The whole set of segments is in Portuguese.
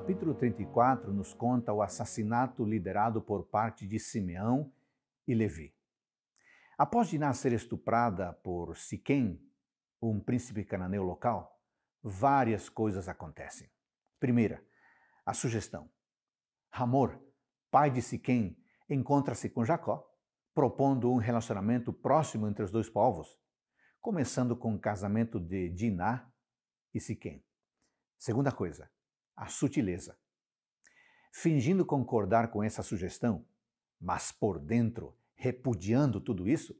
capítulo 34 nos conta o assassinato liderado por parte de Simeão e Levi. Após Diná ser estuprada por Siquém, um príncipe cananeu local, várias coisas acontecem. Primeira, a sugestão. Hamor, pai de Siquém, encontra-se com Jacó, propondo um relacionamento próximo entre os dois povos, começando com o casamento de Diná e Siquém. Segunda coisa, a sutileza. Fingindo concordar com essa sugestão, mas por dentro repudiando tudo isso,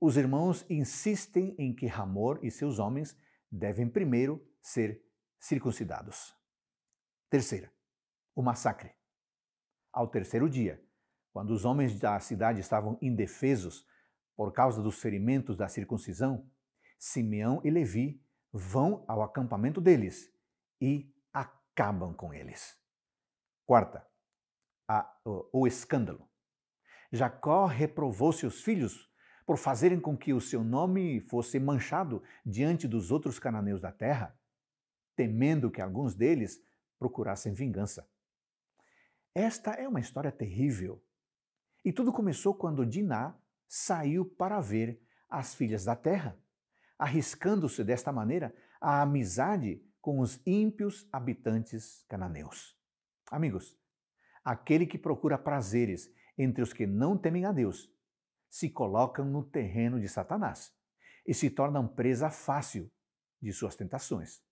os irmãos insistem em que Hamor e seus homens devem primeiro ser circuncidados. Terceira, o massacre. Ao terceiro dia, quando os homens da cidade estavam indefesos por causa dos ferimentos da circuncisão, Simeão e Levi vão ao acampamento deles e acabam com eles. Quarta, a, o, o escândalo. Jacó reprovou seus filhos por fazerem com que o seu nome fosse manchado diante dos outros cananeus da terra, temendo que alguns deles procurassem vingança. Esta é uma história terrível. E tudo começou quando Diná saiu para ver as filhas da terra, arriscando-se desta maneira à amizade com os ímpios habitantes cananeus. Amigos, aquele que procura prazeres entre os que não temem a Deus se colocam no terreno de Satanás e se tornam presa fácil de suas tentações.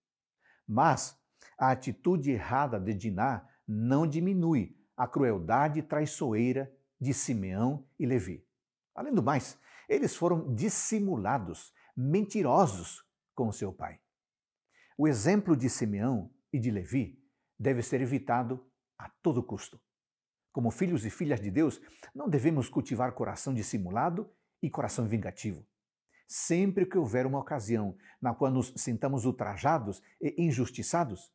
Mas a atitude errada de Diná não diminui a crueldade traiçoeira de Simeão e Levi. Além do mais, eles foram dissimulados, mentirosos com seu pai. O exemplo de Simeão e de Levi deve ser evitado a todo custo. Como filhos e filhas de Deus, não devemos cultivar coração dissimulado e coração vingativo. Sempre que houver uma ocasião na qual nos sintamos ultrajados e injustiçados,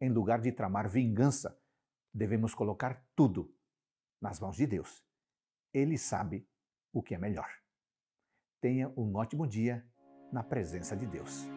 em lugar de tramar vingança, devemos colocar tudo nas mãos de Deus. Ele sabe o que é melhor. Tenha um ótimo dia na presença de Deus.